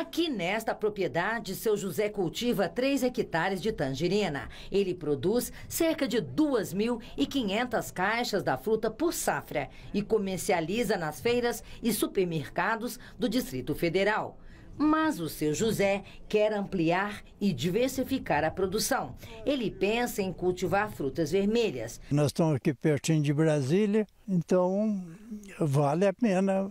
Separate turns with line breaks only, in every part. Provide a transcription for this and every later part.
Aqui nesta propriedade, seu José cultiva 3 hectares de tangerina. Ele produz cerca de 2.500 caixas da fruta por safra e comercializa nas feiras e supermercados do Distrito Federal. Mas o seu José quer ampliar e diversificar a produção. Ele pensa em cultivar frutas vermelhas.
Nós estamos aqui pertinho de Brasília, então vale a pena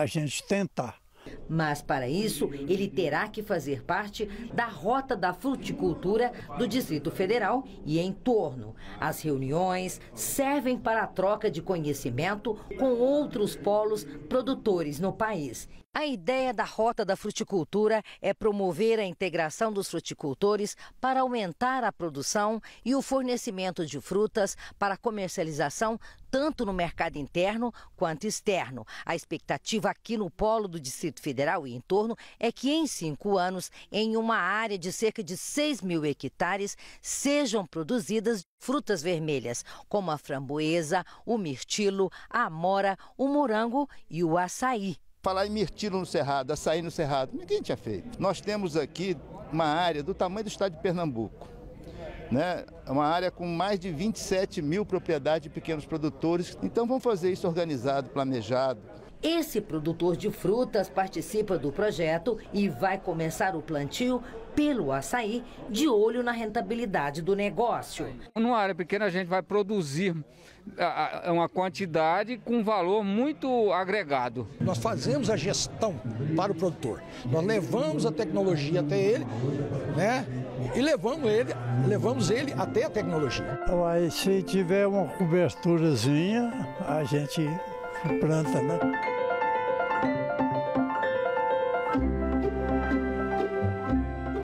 a gente tentar.
Mas para isso, ele terá que fazer parte da rota da fruticultura do Distrito Federal e em torno. As reuniões servem para a troca de conhecimento com outros polos produtores no país a ideia da Rota da Fruticultura é promover a integração dos fruticultores para aumentar a produção e o fornecimento de frutas para comercialização tanto no mercado interno quanto externo. A expectativa aqui no polo do Distrito Federal e em torno é que em cinco anos, em uma área de cerca de 6 mil hectares, sejam produzidas frutas vermelhas, como a framboesa, o mirtilo, a
amora, o morango e o açaí falar em mirtilo no Cerrado, açaí no Cerrado. Ninguém tinha feito. Nós temos aqui uma área do tamanho do estado de Pernambuco. Né? É uma área com mais de 27 mil propriedades de pequenos produtores. Então vamos fazer isso organizado, planejado. Esse produtor de frutas participa do projeto
e vai começar o plantio pelo açaí, de olho na rentabilidade do
negócio. Numa área pequena, a gente vai produzir é uma quantidade com valor muito agregado. Nós fazemos a gestão para o produtor. Nós levamos a tecnologia até ele, né? E levamos ele, levamos ele até a tecnologia. Aí, se tiver uma coberturazinha, a gente planta, né?